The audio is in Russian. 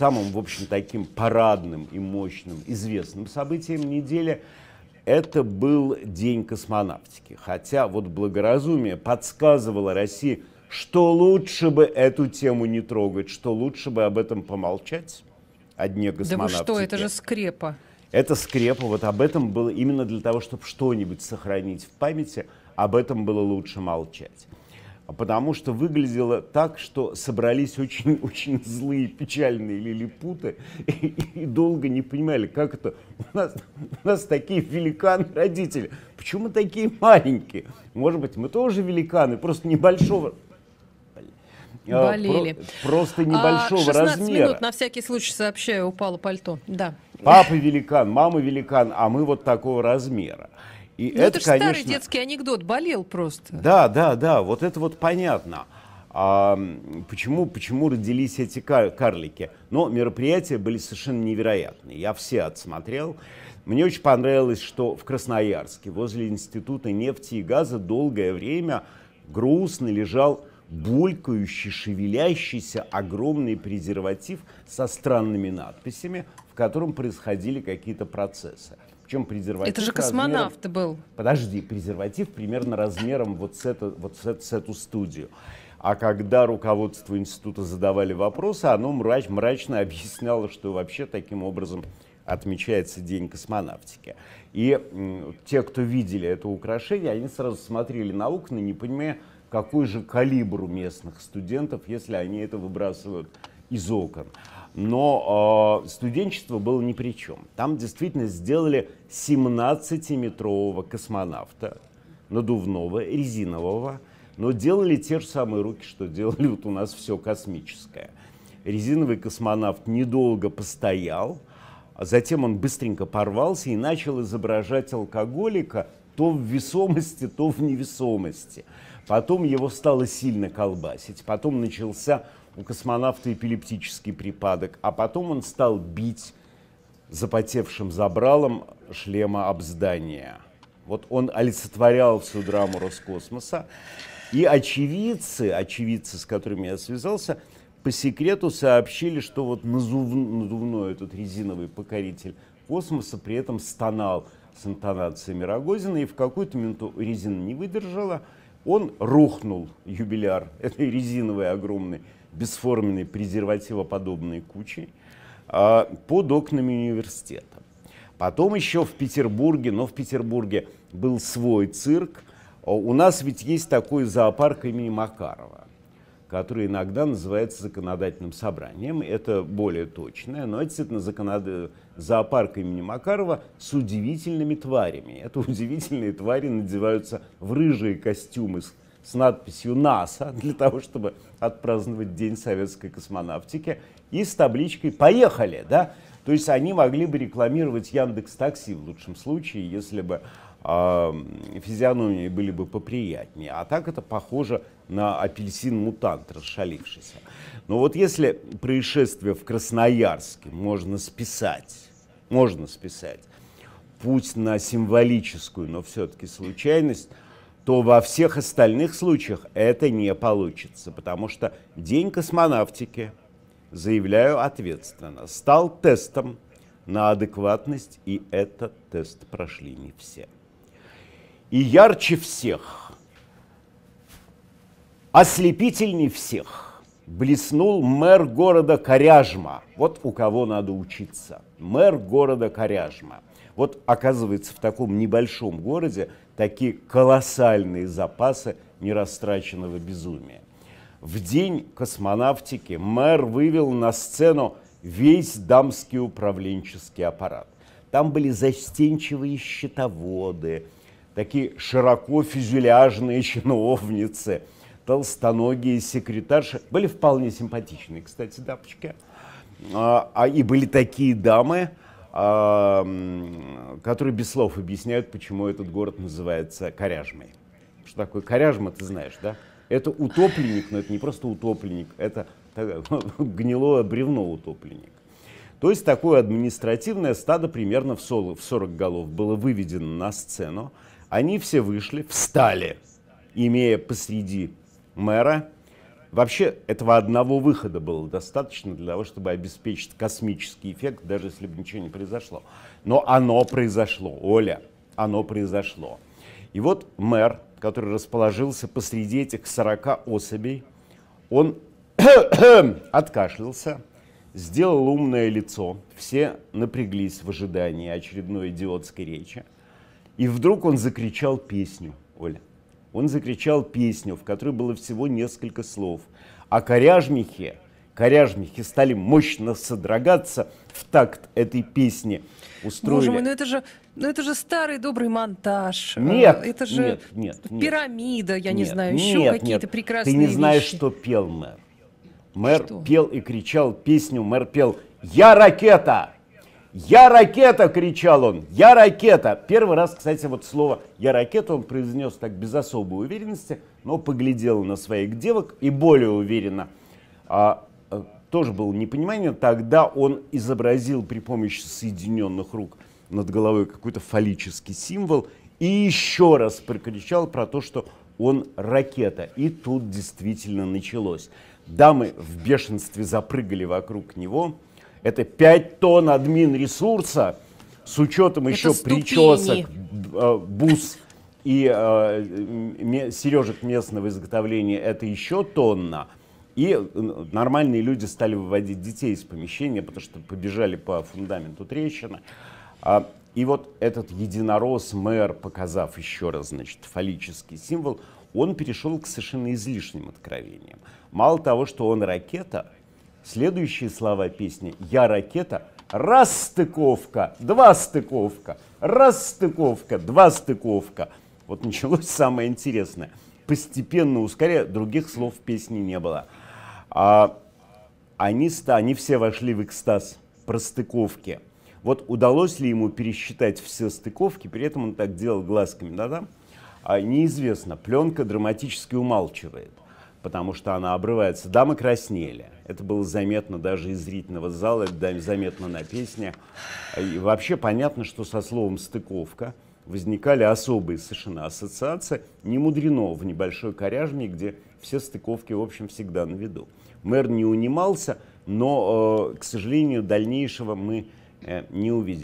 самым, в общем, таким парадным и мощным известным событием недели это был День космонавтики. Хотя вот благоразумие подсказывало России, что лучше бы эту тему не трогать, что лучше бы об этом помолчать, о Дне космонавтики. Да вы что, это же скрепа. Это скрепа, вот об этом было именно для того, чтобы что-нибудь сохранить в памяти, об этом было лучше молчать. А потому что выглядело так, что собрались очень-очень злые, печальные лилипуты и, и долго не понимали, как это у нас, у нас такие великаны-родители, почему мы такие маленькие? Может быть, мы тоже великаны, просто небольшого а, Болели. Про, просто а, небольшого 16 размера. минут, на всякий случай сообщаю, упало пальто. Да. Папа великан, мама великан, а мы вот такого размера. И ну, это, это же конечно... старый детский анекдот, болел просто. Да, да, да, вот это вот понятно. А почему, почему родились эти карлики? Но мероприятия были совершенно невероятные. Я все отсмотрел. Мне очень понравилось, что в Красноярске возле Института нефти и газа долгое время грустно лежал булькающий, шевелящийся огромный презерватив со странными надписями, в котором происходили какие-то процессы. Причем презерватив... Это же космонавт размером... был. Подожди, презерватив примерно размером вот с, это, вот с, с эту студию. А когда руководство института задавали вопросы, оно мрач, мрачно объясняло, что вообще таким образом отмечается День космонавтики. И м, те, кто видели это украшение, они сразу смотрели на окна, не понимая, какой же калибр у местных студентов, если они это выбрасывают из окон. Но э, студенчество было ни при чем. Там действительно сделали 17-метрового космонавта, надувного, резинового, но делали те же самые руки, что делали вот у нас все космическое. Резиновый космонавт недолго постоял, а затем он быстренько порвался и начал изображать алкоголика то в весомости, то в невесомости. Потом его стало сильно колбасить, потом начался у космонавта эпилептический припадок, а потом он стал бить запотевшим забралом шлема об здание. Вот он олицетворял всю драму Роскосмоса. И очевидцы, очевидцы, с которыми я связался, по секрету сообщили, что вот надувной этот резиновый покоритель космоса при этом стонал с интонацией Рогозина, и в какую-то минуту резина не выдержала, он рухнул, юбиляр этой резиновой огромной бесформенной презервативоподобной кучей а, под окнами университета. Потом еще в Петербурге, но в Петербурге был свой цирк. А, у нас ведь есть такой зоопарк имени Макарова, который иногда называется законодательным собранием. Это более точное, но это действительно законод... зоопарк имени Макарова с удивительными тварями. Это удивительные твари надеваются в рыжие костюмы с с надписью «НАСА» для того, чтобы отпраздновать День советской космонавтики и с табличкой «Поехали!». Да? То есть они могли бы рекламировать Яндекс Такси в лучшем случае, если бы э, физиономии были бы поприятнее. А так это похоже на апельсин-мутант, расшалившийся. Но вот если происшествие в Красноярске можно списать, можно списать, путь на символическую, но все-таки случайность – то во всех остальных случаях это не получится, потому что День космонавтики, заявляю ответственно, стал тестом на адекватность, и этот тест прошли не все. И ярче всех, ослепительней всех блеснул мэр города Коряжма. Вот у кого надо учиться. Мэр города Коряжма. Вот оказывается, в таком небольшом городе такие колоссальные запасы нерастраченного безумия. В день космонавтики мэр вывел на сцену весь дамский управленческий аппарат. Там были застенчивые счетоводы, такие широко фюзеляжные чиновницы, толстоногие секретарши. Были вполне симпатичные, кстати, дамочки. А, а, и были такие дамы, которые без слов объясняют, почему этот город называется Коряжмой. Что такое Коряжма, ты знаешь, да? Это утопленник, но это не просто утопленник, это гнилое бревно утопленник. То есть такое административное стадо примерно в 40 голов было выведено на сцену. Они все вышли, встали, имея посреди мэра Вообще этого одного выхода было достаточно для того, чтобы обеспечить космический эффект, даже если бы ничего не произошло. Но оно произошло, Оля, оно произошло. И вот мэр, который расположился посреди этих 40 особей, он откашлялся, сделал умное лицо, все напряглись в ожидании очередной идиотской речи. И вдруг он закричал песню, Оля. Он закричал песню, в которой было всего несколько слов. А коряжмихи, коряжмихи стали мощно содрогаться в такт этой песни. Устроили. Боже мой, ну это же, ну это же старый добрый монтаж. Э, нет, это же нет, нет, пирамида, я нет, не знаю, нет, еще какие-то прекрасные Ты не знаешь, вещи. что пел мэр. Мэр что? пел и кричал песню, мэр пел «Я ракета!» «Я ракета!» — кричал он. «Я ракета!» Первый раз, кстати, вот слово «я ракета» он произнес так без особой уверенности, но поглядел на своих девок и более уверенно. А, а тоже было непонимание. Тогда он изобразил при помощи соединенных рук над головой какой-то фаллический символ и еще раз прокричал про то, что он ракета. И тут действительно началось. Дамы в бешенстве запрыгали вокруг него – это 5 тонн админ ресурса с учетом Это еще ступени. причесок, э, бус и э, сережек местного изготовления это еще тонна. И э, нормальные люди стали выводить детей из помещения, потому что побежали по фундаменту трещины. А, и вот этот единорос, мэр, показав еще раз, значит, фаллический символ, он перешел к совершенно излишним откровениям. Мало того, что он ракета, Следующие слова песни «Я ракета» раз стыковка, два стыковка, раз стыковка, два стыковка. Вот началось самое интересное. Постепенно ускоряя, других слов в песне не было. А, они, они все вошли в экстаз простыковки. Вот удалось ли ему пересчитать все стыковки, при этом он так делал глазками, да-да? А, неизвестно, пленка драматически умалчивает потому что она обрывается. Дамы краснели. Это было заметно даже из зрительного зала, это заметно на песне. И вообще понятно, что со словом «стыковка» возникали особые совершенно ассоциации. Не мудрено в небольшой коряжме, где все стыковки, в общем, всегда на виду. Мэр не унимался, но, э, к сожалению, дальнейшего мы э, не увидели.